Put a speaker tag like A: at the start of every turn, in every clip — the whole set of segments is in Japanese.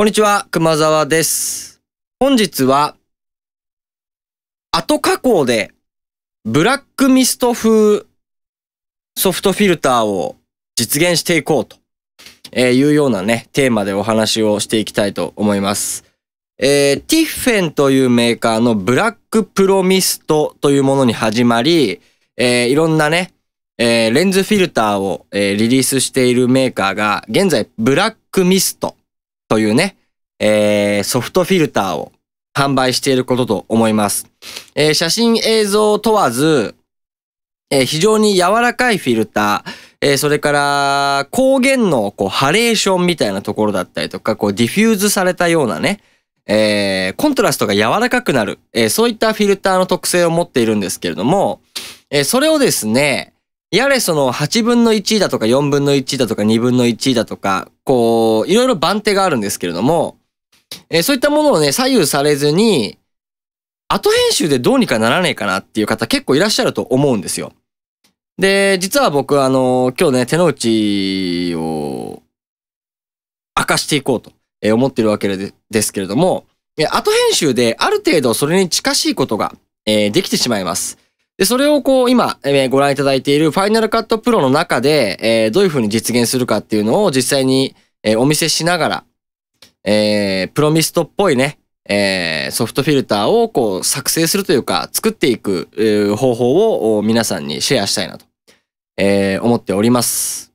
A: こんにちは、熊沢です。本日は、後加工でブラックミスト風ソフトフィルターを実現していこうというようなね、テーマでお話をしていきたいと思います。えー、ティッフェンというメーカーのブラックプロミストというものに始まり、えー、いろんなね、えー、レンズフィルターを、えリリースしているメーカーが、現在ブラックミストというね、えー、ソフトフィルターを販売していることと思います。えー、写真映像問わず、えー、非常に柔らかいフィルター、えー、それから光源のこうハレーションみたいなところだったりとか、こうディフューズされたようなね、えー、コントラストが柔らかくなる、えー、そういったフィルターの特性を持っているんですけれども、えー、それをですね、やれその8分の1だとか4分の1だとか2分の1だとか、こう、いろいろ番手があるんですけれども、えー、そういったものをね、左右されずに、後編集でどうにかならねえかなっていう方結構いらっしゃると思うんですよ。で、実は僕あの、今日ね、手の内を明かしていこうと思ってるわけですけれども、後編集である程度それに近しいことが、できてしまいます。で、それをこう、今、えご覧いただいている Final Cut Pro の中で、えー、どういうふうに実現するかっていうのを実際に、えー、お見せしながら、えー、プロミストっぽいね、えー、ソフトフィルターをこう作成するというか、作っていく、えー、方法を皆さんにシェアしたいなと、えー、思っております。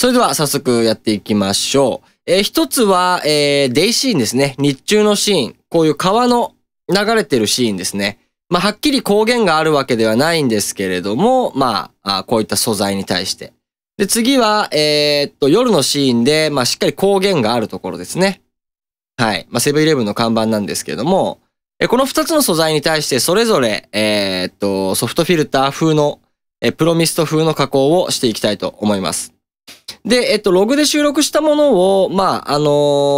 A: それでは早速やっていきましょう。えー、一つは、えー、デイシーンですね。日中のシーン。こういう川の流れてるシーンですね。まあ、はっきり光源があるわけではないんですけれども、まあ、あこういった素材に対して。で、次は、えー、っと、夜のシーンで、まあ、しっかり光源があるところですね。はい。まあ、セブンイレブンの看板なんですけれども、えこの二つの素材に対して、それぞれ、えー、っと、ソフトフィルター風の、えプロミスト風の加工をしていきたいと思います。で、えっと、ログで収録したものを、まあ、あの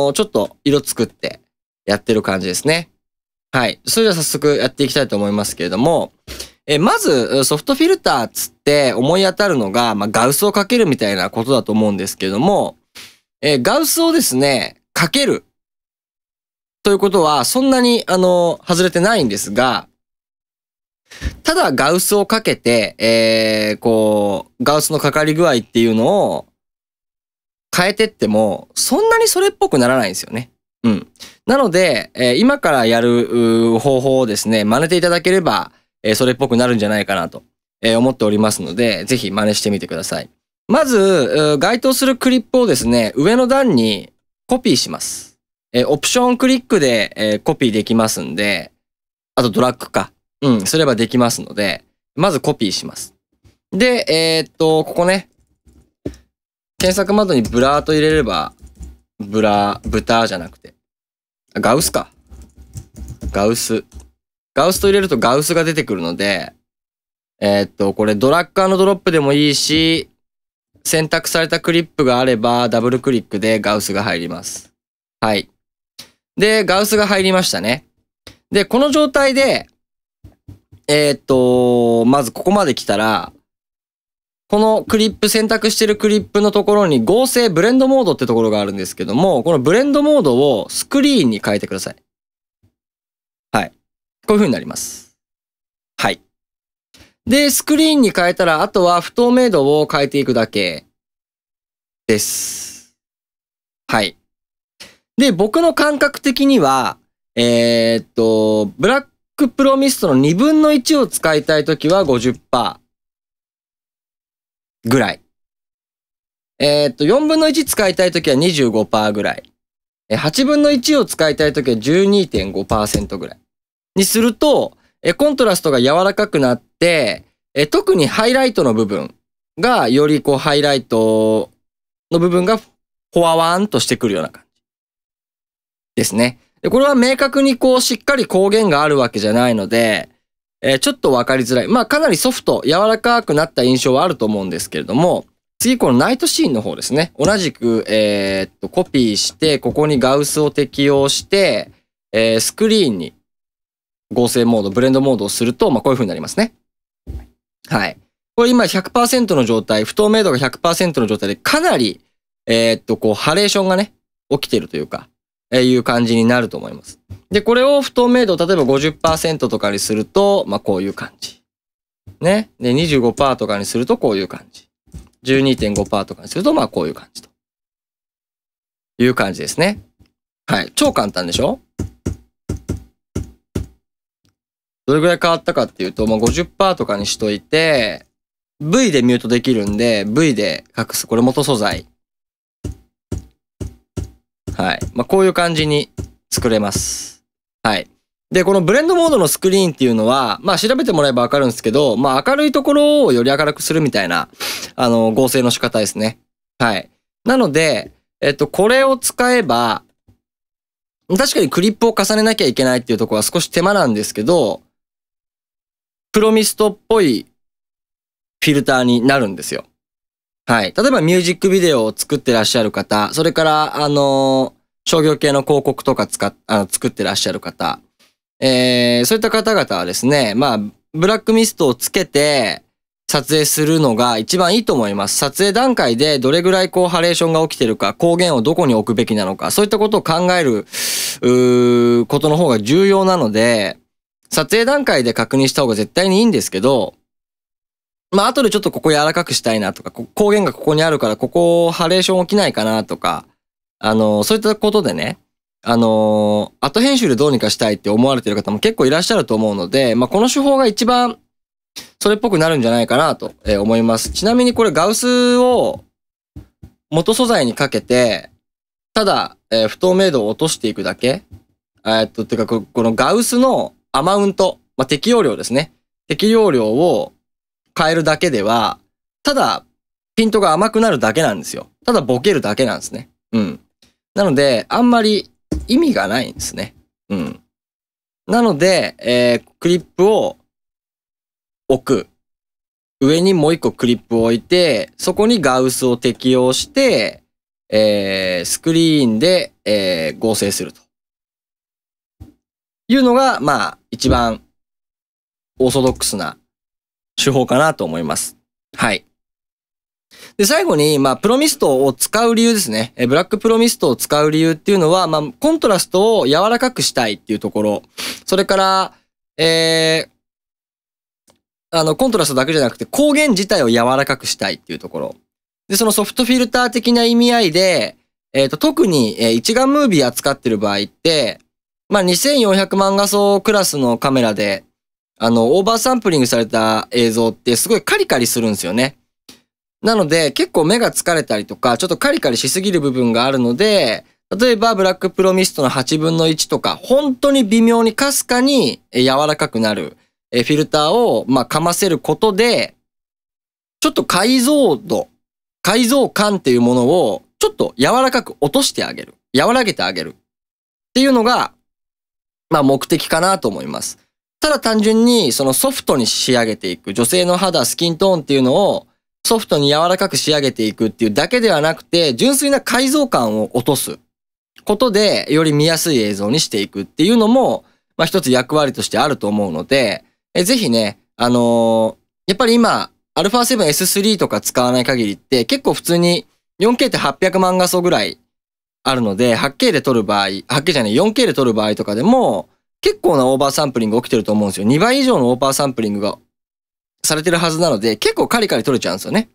A: ー、ちょっと色作ってやってる感じですね。はい。それでは早速やっていきたいと思いますけれども、え、まず、ソフトフィルターつって思い当たるのが、まあ、ガウスをかけるみたいなことだと思うんですけれども、え、ガウスをですね、かける。ということは、そんなに、あの、外れてないんですが、ただガウスをかけて、えー、こう、ガウスのかかり具合っていうのを、変えてっても、そんなにそれっぽくならないんですよね。うん。なので、えー、今からやる方法をですね、真似ていただければ、えー、それっぽくなるんじゃないかなと、えー、思っておりますので、ぜひ真似してみてください。まず、該当するクリップをですね、上の段にコピーします。えオプションクリックで、えコピーできますんで、あとドラッグか。うん、すればできますので、まずコピーします。で、えっと、ここね、検索窓にブラーと入れれば、ブラー、ブターじゃなくて。ガウスか。ガウス。ガウスと入れるとガウスが出てくるので、えー、っと、これドラッカーのドロップでもいいし、選択されたクリップがあればダブルクリックでガウスが入ります。はい。で、ガウスが入りましたね。で、この状態で、えー、っと、まずここまで来たら、このクリップ、選択してるクリップのところに合成ブレンドモードってところがあるんですけども、このブレンドモードをスクリーンに変えてください。はい。こういう風になります。はい。で、スクリーンに変えたら、あとは不透明度を変えていくだけです。はい。で、僕の感覚的には、えー、っと、ブラックプロミストの2分の1を使いたいときは50%。ぐらい。えー、っと、4分の1使いたいときは25%ぐらい。8分の1を使いたいときは12.5%ぐらい。にすると、コントラストが柔らかくなって、特にハイライトの部分が、よりこうハイライトの部分が、ほわわんとしてくるような感じ。ですね。これは明確にこうしっかり光源があるわけじゃないので、えー、ちょっとわかりづらい。まあ、かなりソフト、柔らかくなった印象はあると思うんですけれども、次、このナイトシーンの方ですね。同じく、えー、っと、コピーして、ここにガウスを適用して、えー、スクリーンに合成モード、ブレンドモードをすると、まあ、こういう風になりますね。はい。これ今100%の状態、不透明度が100%の状態で、かなり、えー、っと、こう、ハレーションがね、起きてるというか、えいう感じになると思います。で、これを不透明度、例えば50%とかにすると、まあ、こういう感じ。ね。で、25%とかにするとこういう感じ。12.5%とかにすると、まあ、こういう感じと。いう感じですね。はい。超簡単でしょどれぐらい変わったかっていうと、まあ、50%とかにしといて、V でミュートできるんで、V で隠す。これ元素材。はい。まあ、こういう感じに作れます。はい。で、このブレンドモードのスクリーンっていうのは、まあ調べてもらえばわかるんですけど、まあ明るいところをより明るくするみたいな、あの、合成の仕方ですね。はい。なので、えっと、これを使えば、確かにクリップを重ねなきゃいけないっていうところは少し手間なんですけど、プロミストっぽいフィルターになるんですよ。はい。例えばミュージックビデオを作ってらっしゃる方、それから、あのー、商業系の広告とか使っあの作ってらっしゃる方、えー、そういった方々はですね、まあ、ブラックミストをつけて撮影するのが一番いいと思います。撮影段階でどれぐらいこうハレーションが起きてるか、光源をどこに置くべきなのか、そういったことを考える、うことの方が重要なので、撮影段階で確認した方が絶対にいいんですけど、まあ、後でちょっとここ柔らかくしたいなとか、光源がここにあるから、ここ、ハレーション起きないかなとか、あの、そういったことでね、あの、後編集でどうにかしたいって思われてる方も結構いらっしゃると思うので、まあ、この手法が一番、それっぽくなるんじゃないかなと思います。ちなみにこれガウスを元素材にかけて、ただ、えー、不透明度を落としていくだけ。えっと、てかこ、このガウスのアマウント、まあ、適用量ですね。適用量を変えるだけでは、ただ、ピントが甘くなるだけなんですよ。ただボケるだけなんですね。うん。なので、あんまり意味がないんですね。うん。なので、えー、クリップを置く。上にもう一個クリップを置いて、そこにガウスを適用して、えー、スクリーンで、えー、合成すると。いうのが、まあ、一番オーソドックスな手法かなと思います。はい。で、最後に、まあ、プロミストを使う理由ですね。え、ブラックプロミストを使う理由っていうのは、まあ、コントラストを柔らかくしたいっていうところ。それから、えー、あの、コントラストだけじゃなくて、光源自体を柔らかくしたいっていうところ。で、そのソフトフィルター的な意味合いで、えっ、ー、と、特に、えー、一眼ムービー扱ってる場合って、まあ、2400万画素クラスのカメラで、あの、オーバーサンプリングされた映像ってすごいカリカリするんですよね。なので、結構目が疲れたりとか、ちょっとカリカリしすぎる部分があるので、例えば、ブラックプロミストの8分の1とか、本当に微妙にかすかに柔らかくなるフィルターを、まあ、かませることで、ちょっと解像度、解像感っていうものを、ちょっと柔らかく落としてあげる。和らげてあげる。っていうのが、まあ、目的かなと思います。ただ単純にそのソフトに仕上げていく、女性の肌、スキントーンっていうのをソフトに柔らかく仕上げていくっていうだけではなくて、純粋な改造感を落とすことで、より見やすい映像にしていくっていうのも、まあ一つ役割としてあると思うので、えぜひね、あのー、やっぱり今、α7S3 とか使わない限りって結構普通に 4K って800万画素ぐらいあるので、8K で撮る場合、8K じゃない、4K で撮る場合とかでも、結構なオーバーサンプリング起きてると思うんですよ。2倍以上のオーバーサンプリングがされてるはずなので、結構カリカリ取れちゃうんですよね。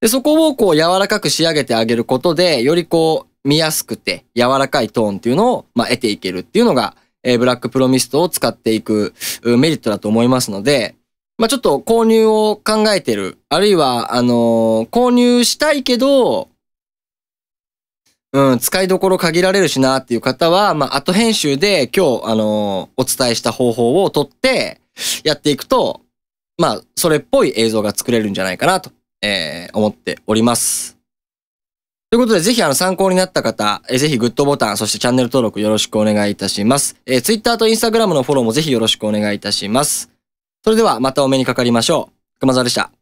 A: で、そこをこう柔らかく仕上げてあげることで、よりこう見やすくて柔らかいトーンっていうのを、まあ、得ていけるっていうのが、えー、ブラックプロミストを使っていくメリットだと思いますので、まあ、ちょっと購入を考えてる、あるいは、あのー、購入したいけど、うん、使いどころ限られるしなっていう方は、まあ、後編集で今日、あのー、お伝えした方法をとって、やっていくと、まあ、それっぽい映像が作れるんじゃないかなと、えー、思っております。ということで、ぜひあの参考になった方、えー、ぜひグッドボタン、そしてチャンネル登録よろしくお願いいたします。えー、Twitter と Instagram のフォローもぜひよろしくお願いいたします。それではまたお目にかかりましょう。熊沢でした。